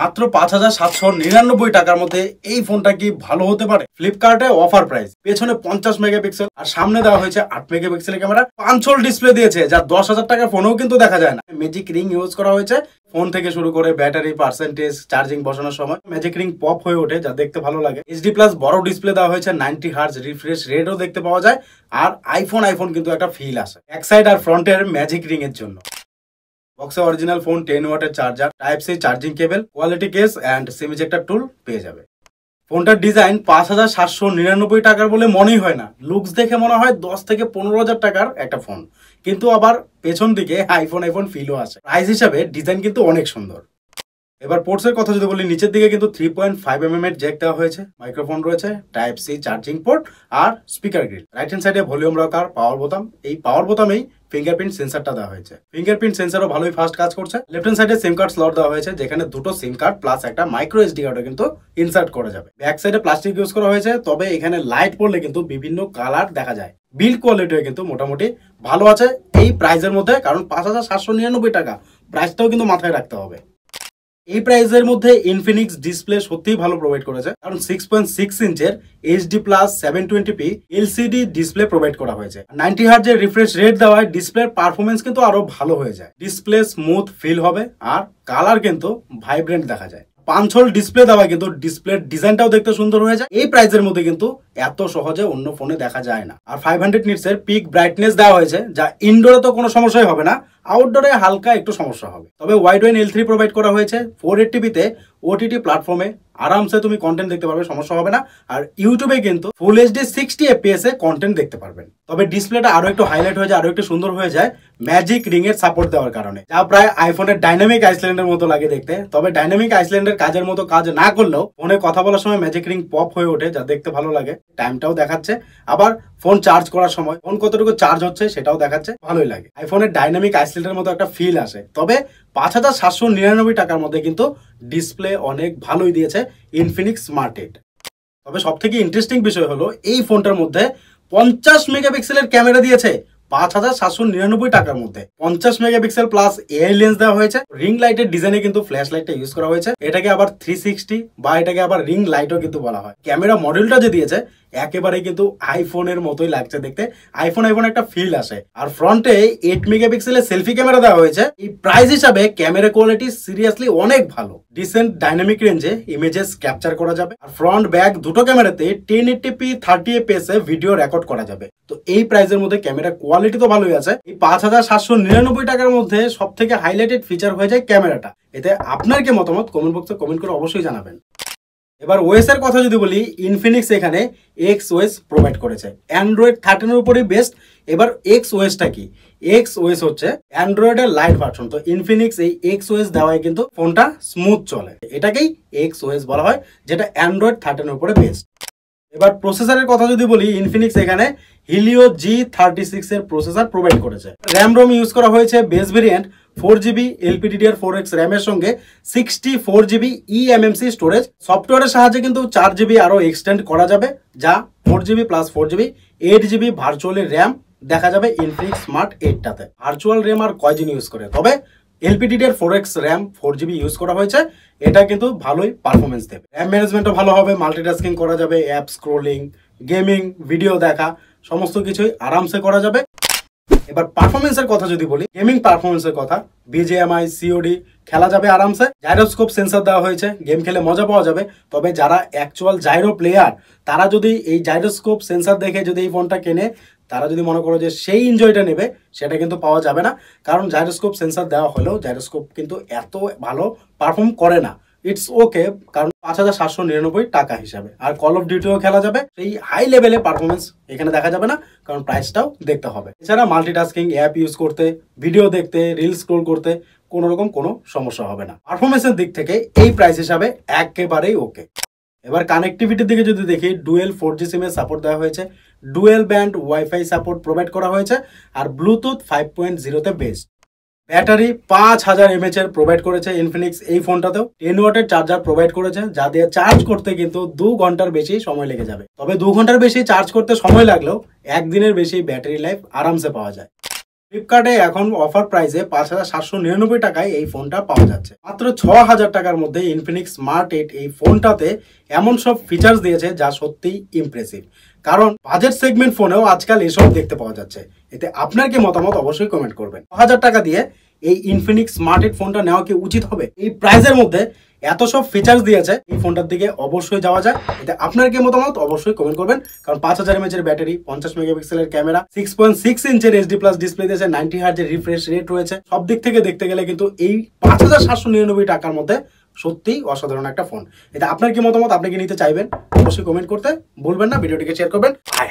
মাত্র পাঁচ হাজার সাতশো নিরানব্বই টাকার মধ্যে এই ফোনটা কি ভালো হতে পারে ফ্লিপকার্টে অফার প্রাইস পেছনে পঞ্চাশ মেগাপিক্সেল আর সামনে দেওয়া হয়েছে আট মেগাপিক্সেলের ক্যামেরা পাঁচশোল ডিসপ্লে দিয়েছে যা দশ হাজার টাকার ফোনেও কিন্তু দেখা যায় না ম্যাজিক রিং ইউজ করা হয়েছে ফোন থেকে শুরু করে ব্যাটারি পার্সেন্টেজ চার্জিং বসানোর সময় ম্যাজিক রিং পপ হয়ে ওঠে যা দেখতে ভালো লাগে এইচডি প্লাস বড় ডিসপ্লে দেওয়া হয়েছে নাইনটি হার্জ রিফ্রেশ রেটও দেখতে পাওয়া যায় আর আইফোন আইফোন কিন্তু একটা ফিল আসে এক সাইড আর ফ্রন্টের ম্যাজিক রিং এর জন্য বক্সে অরিজিনাল ফোন টেন ওয়াটের charger type C charging cable quality case and SIM ejector tool পেয়ে যাবে ফোনটার ডিজাইন পাঁচ হাজার সাতশো নিরানব্বই টাকার বলে মনেই হয় না লুকস দেখে মনে হয় দশ থেকে পনেরো হাজার টাকার একটা ফোন কিন্তু আবার পেছন দিকে আইফোন আইফোন ফিলও আছে প্রাইস হিসাবে ডিজাইন কিন্তু অনেক সুন্দর এবার পোর্টসের কথা যদি বলি নিচের দিকে কিন্তু থ্রি পয়েন্ট ফাইভ এম এর জ্যাক দেওয়া হয়েছে মাইক্রোফোন রয়েছে টাইপ সি চার্জিং পোর্ট আর স্পিকার গ্রিল রাইট হ্যান্ড সাইডে ভলিউম রাখার পাওয়ার বোতাম এই পাওয়ার বোতামেই ফিঙ্গারপ্রিন্ট সেন্সারটা দেওয়া হয়েছে ফিঙ্গারপ্রিন্ট সেন্সারও ভালোই ফাস্ট কাজ করছে লেফট হ্যান্ড সাইডে সিম কার্ড স্লট দেওয়া হয়েছে যেখানে দুটো সিম কার্ড প্লাস একটা মাইক্রো এসডি কার্ডও কিন্তু ইনসার্ট করা যাবে ব্যাক সাইডে প্লাস্টিক ইউজ করা হয়েছে তবে এখানে লাইট পড়লে কিন্তু বিভিন্ন কালার দেখা যায় বিল্ড কোয়ালিটিও কিন্তু মোটামুটি ভালো আছে এই প্রাইসের মধ্যে কারণ পাঁচ হাজার সাতশো নিরানব্বই টাকা প্রাইসটাও কিন্তু মাথায় রাখতে হবে এই প্রাইসের মধ্যে ইনফিনিক্স ডিসপ্লে সত্যিই ভালো প্রোভাইড করেছে কারণ সিক্স পয়েন্ট সিক্স ইঞ্চের HD plus seven twenty P LCD display provide করা হয়েছে নাইনটি হার্জের রিফ্রেশ রেট দেওয়ায় ডিসপ্লের পারফরমেন্স কিন্তু আরো ভালো হয়ে যায় ডিসপ্লে স্মুথ ফিল হবে আর কালার কিন্তু ভাইব্রেন্ট দেখা যায় পাঁচ ডিসপ্লে দেওয়া কিন্তু ডিসপ্লের ডিজাইনটাও দেখতে সুন্দর হয়ে যায় এই প্রাইসের মধ্যে কিন্তু এত সহজে অন্য ফোনে দেখা যায় না আর ফাইভ হান্ড্রেড নিটস এর পিক ব্রাইটনেস দেওয়া হয়েছে যা ইনডোরে তো কোনো সমস্যাই হবে না আউটডোরে হালকা একটু সমস্যা হবে তবে Widevine L three provide করা হয়েছে ফোর এইট টিভিতে ওটিটি প্ল্যাটফর্মে আরামসে তুমি কন্টেন্ট দেখতে পারবে সমস্যা হবে না আর ইউটিউবে কিন্তু ফুল এইচডি সিক্সটি এপিএস এ কন্টেন্ট দেখতে পারবেন তবে ডিসপ্লেটা আরো একটু হাইলাইট হয়ে যায় আরো একটু সুন্দর হয়ে যায় ম্যাজিক রিং এর সাপোর্ট দেওয়ার কারণে যা প্রায় আইফোনের ডাইনামিক আইসল্যান্ডের মতো লাগে দেখতে তবে ডাইনামিক আইসল্যান্ডের কাজের মতো কাজ না করলেও ফোনে কথা বলার সময় ম্যাজিক রিং পপ হয়ে ওঠে যা দেখতে ভালো লাগে টাইমটাও দেখাচ্ছে আবার ফোন চার্জ করার সময় ফোন কতটুকু চার্জ হচ্ছে সেটাও দেখাচ্ছে ভালোই লাগে আইফোনের ডাইনামিক আইসলেটের মতো একটা ফিল আসে তবে পাঁচ হাজার সাতশো নিরানব্বই টাকার মধ্যে কিন্তু ডিসপ্লে অনেক ভালোই দিয়েছে ইনফিনিক্স স্মার্ট তবে সব থেকে ইন্টারেস্টিং বিষয় হলো এই ফোনটার মধ্যে পঞ্চাশ মেগাপিক্সেলের ক্যামেরা দিয়েছে পাঁচ হাজার সাতশো নিরানব্বই টাকার মধ্যে পঞ্চাশ মেগাপিক্সেল প্লাস এআই লেন্স দেওয়া হয়েছে রিং লাইটের ডিজাইনে কিন্তু ফ্ল্যাশ লাইটটা ইউজ করা হয়েছে এটাকে আবার থ্রি সিক্সটি বা এটাকে আবার রিং লাইটও কিন্তু বলা হয় ক্যামেরা মডেলটা যে দিয়েছে একেবারে কিন্তু আইফোনের মতোই লাগছে দেখতে আইফোন আইফোন একটা ফিল আসে আর ফ্রন্টে এইট মেগাপিক্সেলের সেলফি ক্যামেরা দেওয়া হয়েছে এই প্রাইস হিসাবে ক্যামেরা কোয়ালিটি সিরিয়াসলি অনেক ভালো ডিসেন্ট ডাইনামিক রেঞ্জে ইমেজেস ক্যাপচার করা যাবে আর ফ্রন্ট ব্যাক দুটো ক্যামেরাতে ten eighty P thirty FPS এ ভিডিও রেকর্ড করা যাবে তো এই এর মধ্যে ক্যামেরা কোয়ালিটি তো ভালোই আছে এই পাঁচ হাজার সাতশো নিরানব্বই টাকার মধ্যে সব থেকে হাইলাইটেড ফিচার হয়ে যায় ক্যামেরাটা এতে আপনার কি মতামত কমেন্ট বক্সে কমেন্ট করে অবশ্যই জানাবেন এবার ওয়েসের কথা যদি বলি ইনফিনিক্স এখানে এক্স ওয়েস প্রোভাইড করেছে অ্যান্ড্রয়েড এর উপরেই বেস্ট এবার এক্স ওয়েসটা কি এক্স ওয়েস হচ্ছে এর লাইট ভার্সন তো ইনফিনিক্স এই এক্স ওয়েস দেওয়ায় কিন্তু ফোনটা স্মুথ চলে এটাকেই এক্স ওয়েস বলা হয় যেটা অ্যান্ড্রয়েড এর উপরে বেস্ট এবার প্রসেসরের কথা যদি বলি ইনফিনিক্স এখানে হিলিও জি থার্টি সিক্সের প্রসেসর প্রোভাইড করেছে র্যাম রোম ইউজ করা হয়েছে base variant four GB LPDDR four X র্যামের সঙ্গে sixty four GB eMMC storage সফটওয়্যারের সাহায্যে কিন্তু চার জিবি আরও এক্সটেন্ড করা যাবে যা four GB plus four GB eight GB virtually RAM দেখা যাবে ইনফিনিক্স স্মার্ট এইটটাতে ভার্চুয়াল র্যাম আর কয়জন ইউজ করে তবে এর four X RAM four GB use করা হয়েছে এটা কিন্তু ভালোই পারফরমেন্স দেবে র্যাম ম্যানেজমেন্টও ভালো হবে মাল্টিটাস্কিং করা যাবে অ্যাপ স্ক্রোলিং গেমিং ভিডিও দেখা সমস্ত কিছুই আরামসে করা যাবে এবার পারফরমেন্সের কথা যদি বলি গেমিং পারফরমেন্সের কথা বিজেএমআই সিওডি খেলা যাবে আরামসে জাইরোস্কোপ সেন্সার দেওয়া হয়েছে গেম খেলে মজা পাওয়া যাবে তবে যারা অ্যাকচুয়াল জাইরো প্লেয়ার তারা যদি এই জাইরোস্কোপ সেন্সার দেখে যদি এই ফোনটা কেনে তারা যদি মনে করো যে সেই এনজয়টা নেবে সেটা কিন্তু পাওয়া যাবে না কারণ জাইরোস্কোপ সেন্সার দেওয়া হলেও জাইরোস্কোপ কিন্তু এত ভালো পারফর্ম করে না ইটস ওকে কারণ পাঁচ হাজার সাতশো নিরানব্বই টাকা হিসাবে আর কল অফ ডিউটিও খেলা যাবে এই হাই লেভেলে পারফরমেন্স এখানে দেখা যাবে না কারণ প্রাইসটাও দেখতে হবে এছাড়া মাল্টিটাস্কিং অ্যাপ ইউজ করতে ভিডিও দেখতে রিল স্ক্রোল করতে কোনো রকম কোনো সমস্যা হবে না পারফরমেন্সের দিক থেকে এই প্রাইস হিসাবে একেবারেই ওকে এবার কানেক্টিভিটির দিকে যদি দেখি ডুয়েল ফোর জি সিমের সাপোর্ট দেওয়া হয়েছে dual band WiFi support provide করা হয়েছে আর ব্লুটুথ ফাইভ পয়েন্ট জিরোতে বেস্ট ব্যাটারি পাঁচ হাজার এমএচ এর প্রোভাইড করেছে ইনফিনিক্স এই ফোনটাতেও টেন ওয়াটের চার্জার প্রোভাইড করেছে যা দিয়ে চার্জ করতে কিন্তু দু ঘন্টার বেশি সময় লেগে যাবে তবে দু ঘন্টার বেশি চার্জ করতে সময় লাগলেও একদিনের বেশি ব্যাটারি লাইফ আরামসে পাওয়া যায় ফ্লিপকার্টে এখন অফার প্রাইসে পাঁচ হাজার সাতশো নিরানব্বই টাকায় এই ফোনটা পাওয়া যাচ্ছে মাত্র ছ হাজার টাকার মধ্যে ইনফিনিক্স স্মার্ট এইট এই ফোনটাতে এমন সব ফিচার্স দিয়েছে যা সত্যিই ইমপ্রেসিভ কারণ বাজেট সেগমেন্ট ফোনেও আজকাল এসব দেখতে পাওয়া যাচ্ছে এতে আপনার কি মতামত অবশ্যই কমেন্ট করবেন ছ হাজার টাকা দিয়ে এই ইনফিনিক্স স্মার্ট এইট ফোনটা নেওয়া কি উচিত হবে এই প্রাইসের মধ্যে এত সব ফিচার্স দিয়েছে এই ফোনটার দিকে অবশ্যই যাওয়া যায় এটা আপনার কি মতামত অবশ্যই কমেন্ট করবেন কারণ পাঁচ হাজার এর ব্যাটারি পঞ্চাশ মেগাপিক্সেলের ক্যামেরা সিক্স পয়েন্ট সিক্স ইঞ্চের এইচডি প্লাস ডিসপ্লে দিয়েছে নাইনটি হার্জের রিফ্রেশ রেট রয়েছে সব দিক থেকে দেখতে গেলে কিন্তু এই পাঁচ হাজার সাতশো নিরানব্বই টাকার মধ্যে সত্যিই অসাধারণ একটা ফোন এটা আপনার কি মতামত আপনি কি নিতে চাইবেন অবশ্যই কমেন্ট করতে ভুলবেন না ভিডিওটিকে শেয়ার করবেন